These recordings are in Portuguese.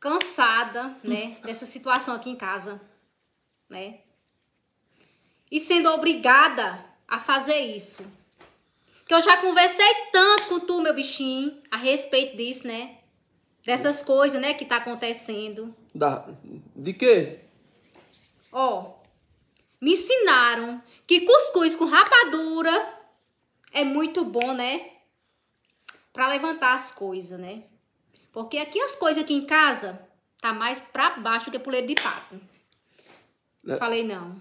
cansada, né, dessa situação aqui em casa, né? E sendo obrigada a fazer isso. Que eu já conversei tanto com tu, meu bichinho, a respeito disso, né? Dessas coisas, né, que tá acontecendo. Da de quê? Ó, me ensinaram que cuscuz com rapadura é muito bom, né? Para levantar as coisas, né? Porque aqui as coisas aqui em casa tá mais para baixo que poleiro de pato. Le Falei não.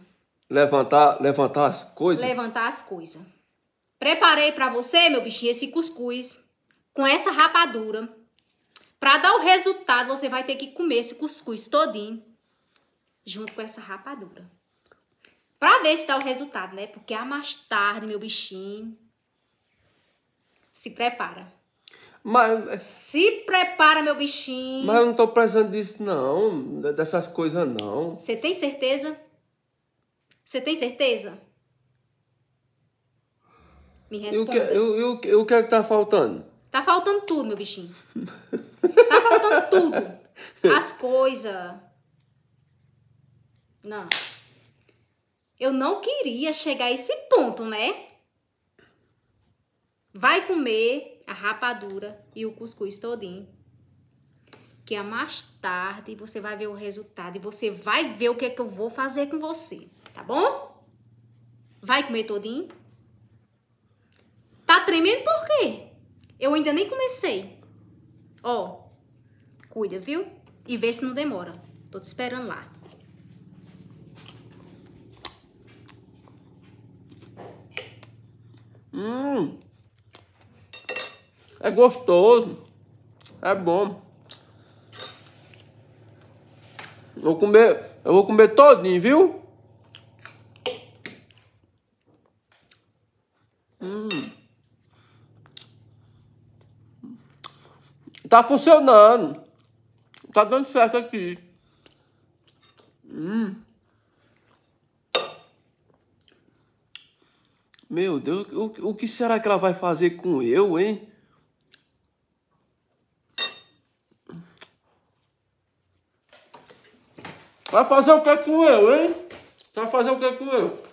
Levantar, levantar as coisas? Levantar as coisas. Preparei para você, meu bichinho, esse cuscuz com essa rapadura. Para dar o resultado, você vai ter que comer esse cuscuz todinho junto com essa rapadura. Para ver se dá o resultado, né? Porque a é mais tarde, meu bichinho, se prepara. Mas. Se prepara, meu bichinho. Mas eu não tô precisando disso, não. Dessas coisas, não. Você tem certeza? Você tem certeza? Me responda. E o que, eu, eu, o que é que tá faltando? Tá faltando tudo, meu bichinho. tá faltando tudo. As coisas. Não. Eu não queria chegar a esse ponto, né? Vai comer, a rapadura e o cuscuz todinho. Que a é mais tarde você vai ver o resultado e você vai ver o que é que eu vou fazer com você, tá bom? Vai comer todinho? Tá tremendo por quê? Eu ainda nem comecei. Ó, cuida, viu? E vê se não demora. Tô te esperando lá. Hum! É gostoso. É bom. Vou comer, eu vou comer todinho, viu? Hum. Tá funcionando. Tá dando certo aqui. Hum. Meu Deus, o, o que será que ela vai fazer com eu, hein? Vai fazer o que com eu, hein? Vai fazer o que com eu?